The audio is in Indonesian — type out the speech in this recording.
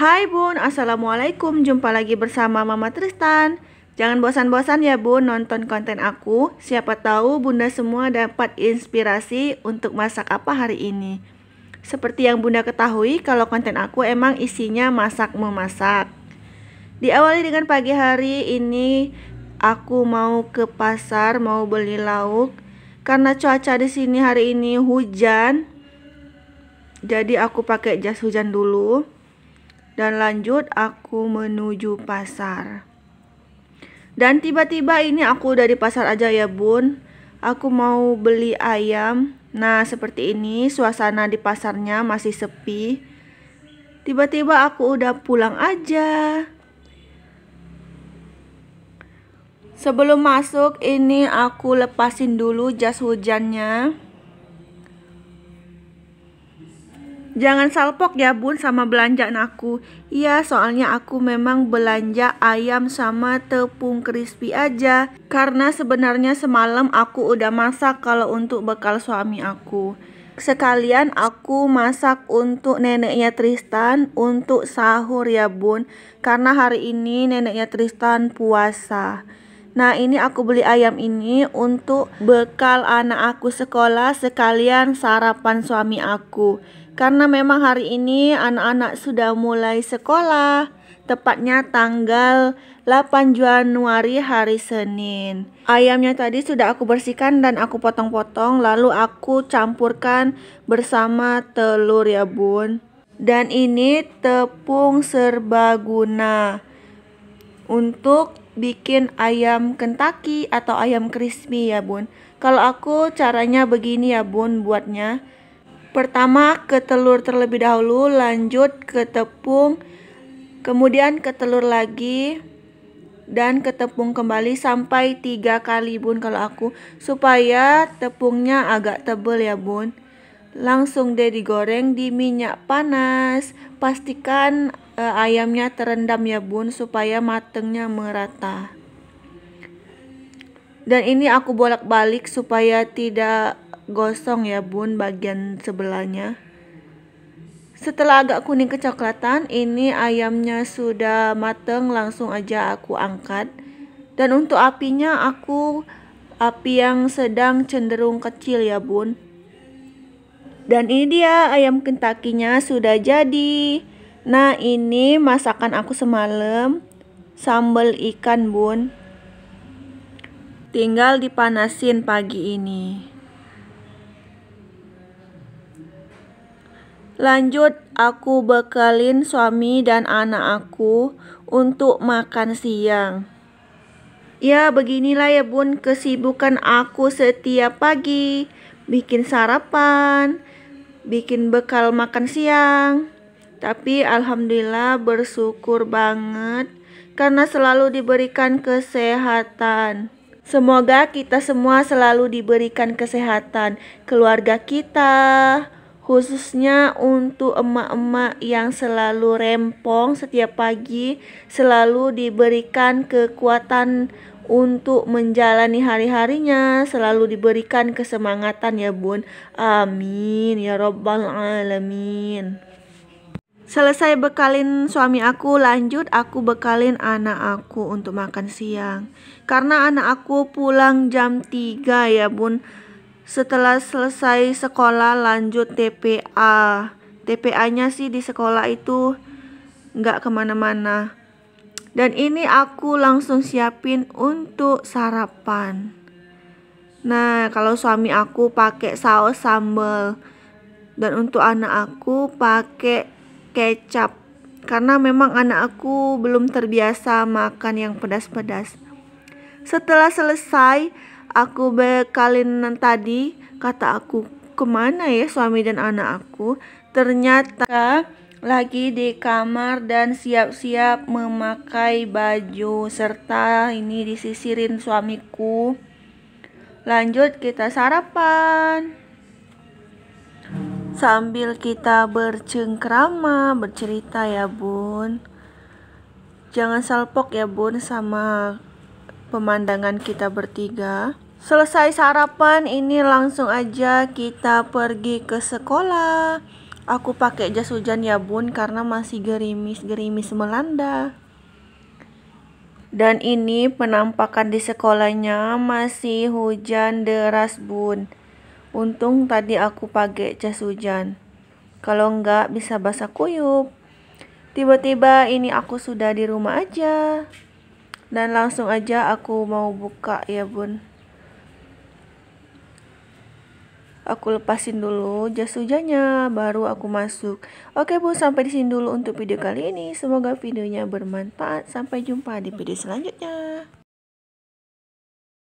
Hai Bun, Assalamualaikum Jumpa lagi bersama Mama Tristan Jangan bosan-bosan ya Bun nonton konten aku Siapa tahu Bunda semua dapat inspirasi untuk masak apa hari ini Seperti yang Bunda ketahui, kalau konten aku emang isinya masak-memasak Diawali dengan pagi hari ini Aku mau ke pasar, mau beli lauk Karena cuaca di sini hari ini hujan, jadi aku pakai jas hujan dulu dan lanjut aku menuju pasar. Dan tiba-tiba ini aku udah di pasar aja ya bun. Aku mau beli ayam. Nah seperti ini suasana di pasarnya masih sepi. Tiba-tiba aku udah pulang aja. Sebelum masuk ini aku lepasin dulu jas hujannya. Jangan salpok ya bun sama belanjaan aku. Iya soalnya aku memang belanja ayam sama tepung crispy aja. Karena sebenarnya semalam aku udah masak kalau untuk bekal suami aku. Sekalian aku masak untuk neneknya Tristan untuk sahur ya bun. Karena hari ini neneknya Tristan puasa. Nah ini aku beli ayam ini untuk bekal anak aku sekolah sekalian sarapan suami aku karena memang hari ini anak-anak sudah mulai sekolah, tepatnya tanggal 8 Januari hari Senin. Ayamnya tadi sudah aku bersihkan dan aku potong-potong lalu aku campurkan bersama telur ya bun. Dan ini tepung serbaguna untuk bikin ayam kentaki atau ayam crispy ya bun. Kalau aku caranya begini ya bun buatnya. Pertama ke telur terlebih dahulu, lanjut ke tepung, kemudian ke telur lagi dan ke tepung kembali sampai tiga kali bun kalau aku supaya tepungnya agak tebel ya bun langsung deh digoreng di minyak panas pastikan e, ayamnya terendam ya bun supaya matengnya merata dan ini aku bolak-balik supaya tidak gosong ya bun bagian sebelahnya setelah agak kuning kecoklatan, ini ayamnya sudah mateng, langsung aja aku angkat. Dan untuk apinya aku api yang sedang cenderung kecil ya bun. Dan ini dia ayam kentakinya sudah jadi. Nah ini masakan aku semalam, sambal ikan bun. Tinggal dipanasin pagi ini. Lanjut, aku bekalin suami dan anak aku untuk makan siang. Ya, beginilah ya bun kesibukan aku setiap pagi. Bikin sarapan, bikin bekal makan siang. Tapi alhamdulillah bersyukur banget karena selalu diberikan kesehatan. Semoga kita semua selalu diberikan kesehatan, keluarga kita, khususnya untuk emak-emak yang selalu rempong setiap pagi, selalu diberikan kekuatan untuk menjalani hari-harinya, selalu diberikan kesemangatan ya bun. Amin ya robbal alamin. Selesai bekalin suami aku, lanjut aku bekalin anak aku untuk makan siang. Karena anak aku pulang jam 3 ya bun setelah selesai sekolah lanjut TPA TPA-nya sih di sekolah itu nggak kemana-mana dan ini aku langsung siapin untuk sarapan nah kalau suami aku pakai saus sambal dan untuk anak aku pakai kecap karena memang anak aku belum terbiasa makan yang pedas-pedas setelah selesai aku berkalinan tadi, kata aku, kemana ya suami dan anak aku? Ternyata lagi di kamar dan siap-siap memakai baju serta ini disisirin suamiku. Lanjut kita sarapan. Sambil kita bercengkrama, bercerita ya bun. Jangan salpok ya bun sama pemandangan kita bertiga. Selesai sarapan, ini langsung aja kita pergi ke sekolah. Aku pakai jas hujan ya bun karena masih gerimis-gerimis melanda. Dan ini penampakan di sekolahnya masih hujan deras bun. Untung tadi aku pakai jas hujan. Kalau enggak bisa basah kuyup. Tiba-tiba ini aku sudah di rumah aja. Dan langsung aja aku mau buka ya bun. Aku lepasin dulu jas hujannya, baru aku masuk. Oke bun, sampai di sini dulu untuk video kali ini. Semoga videonya bermanfaat. Sampai jumpa di video selanjutnya.